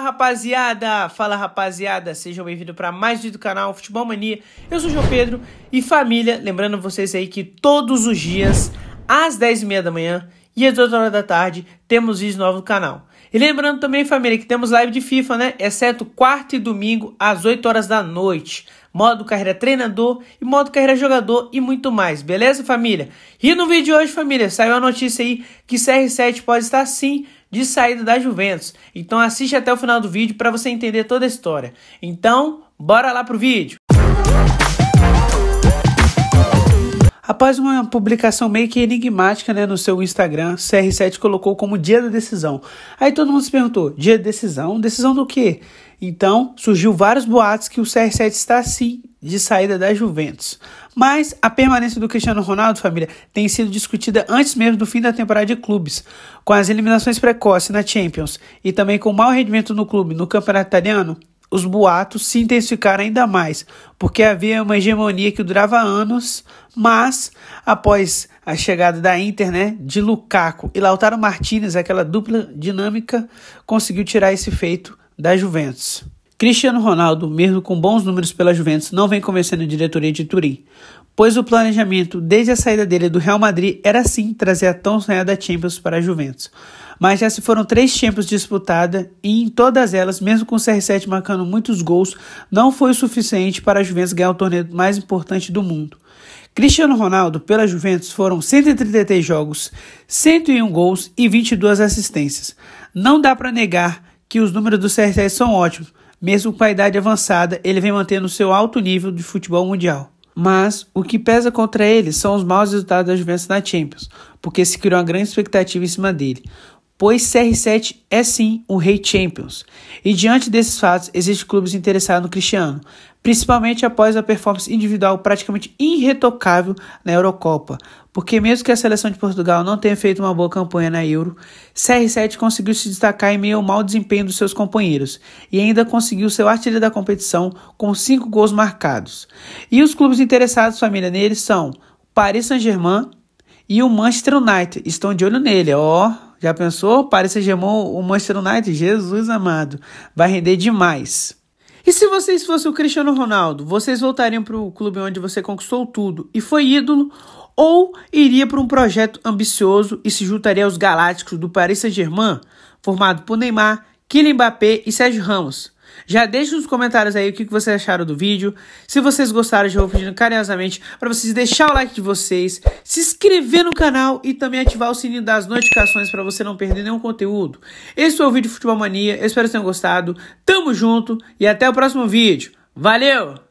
Fala rapaziada, fala rapaziada, sejam bem-vindos para mais vídeo do canal Futebol Mania. Eu sou o João Pedro e família, lembrando vocês aí que todos os dias, às 10h30 da manhã e às 8 horas da tarde, temos vídeos novos no canal. E lembrando também, família, que temos live de FIFA, né? Exceto quarta e domingo, às 8 horas da noite. Modo carreira treinador e modo carreira jogador e muito mais, beleza, família? E no vídeo de hoje, família, saiu a notícia aí que CR7 pode estar sim de saída da Juventus. Então assiste até o final do vídeo para você entender toda a história. Então, bora lá pro vídeo. Após uma publicação meio que enigmática né, no seu Instagram, CR7 colocou como dia da decisão. Aí todo mundo se perguntou: dia da decisão? Decisão do quê? Então surgiu vários boatos que o CR7 está sim de saída da Juventus. Mas a permanência do Cristiano Ronaldo, família, tem sido discutida antes mesmo do fim da temporada de clubes. Com as eliminações precoces na Champions e também com o mau rendimento no clube no Campeonato Italiano, os boatos se intensificaram ainda mais, porque havia uma hegemonia que durava anos, mas após a chegada da Inter, né, de Lukaku e Lautaro Martinez, aquela dupla dinâmica conseguiu tirar esse feito da Juventus. Cristiano Ronaldo, mesmo com bons números pela Juventus, não vem convencendo a diretoria de Turim pois o planejamento desde a saída dele do Real Madrid era sim trazer a tão sonhada Champions para a Juventus. Mas já se foram três Champions disputadas e em todas elas, mesmo com o CR7 marcando muitos gols, não foi o suficiente para a Juventus ganhar o torneio mais importante do mundo. Cristiano Ronaldo pela Juventus foram 133 jogos, 101 gols e 22 assistências. Não dá para negar que os números do CR7 são ótimos, mesmo com a idade avançada, ele vem mantendo seu alto nível de futebol mundial. Mas o que pesa contra ele são os maus resultados da Juventus na Champions, porque se criou uma grande expectativa em cima dele pois CR7 é sim o rei Champions. E diante desses fatos, existem clubes interessados no Cristiano, principalmente após a performance individual praticamente irretocável na Eurocopa. Porque mesmo que a seleção de Portugal não tenha feito uma boa campanha na Euro, CR7 conseguiu se destacar em meio ao mau desempenho dos seus companheiros e ainda conseguiu seu artilheiro da competição com cinco gols marcados. E os clubes interessados, família, nele são Paris Saint-Germain e o Manchester United. Estão de olho nele, ó. Já pensou? Paris Saint-Germain, o Manchester United, Jesus amado, vai render demais. E se vocês fossem o Cristiano Ronaldo, vocês voltariam para o clube onde você conquistou tudo e foi ídolo ou iria para um projeto ambicioso e se juntaria aos galácticos do Paris Saint-Germain, formado por Neymar, Kylian Mbappé e Sérgio Ramos? Já deixe nos comentários aí o que vocês acharam do vídeo. Se vocês gostaram, já vou pedindo carinhosamente para vocês deixar o like de vocês, se inscrever no canal e também ativar o sininho das notificações para você não perder nenhum conteúdo. Esse foi o vídeo Futebol Mania, espero que tenham gostado. Tamo junto e até o próximo vídeo. Valeu!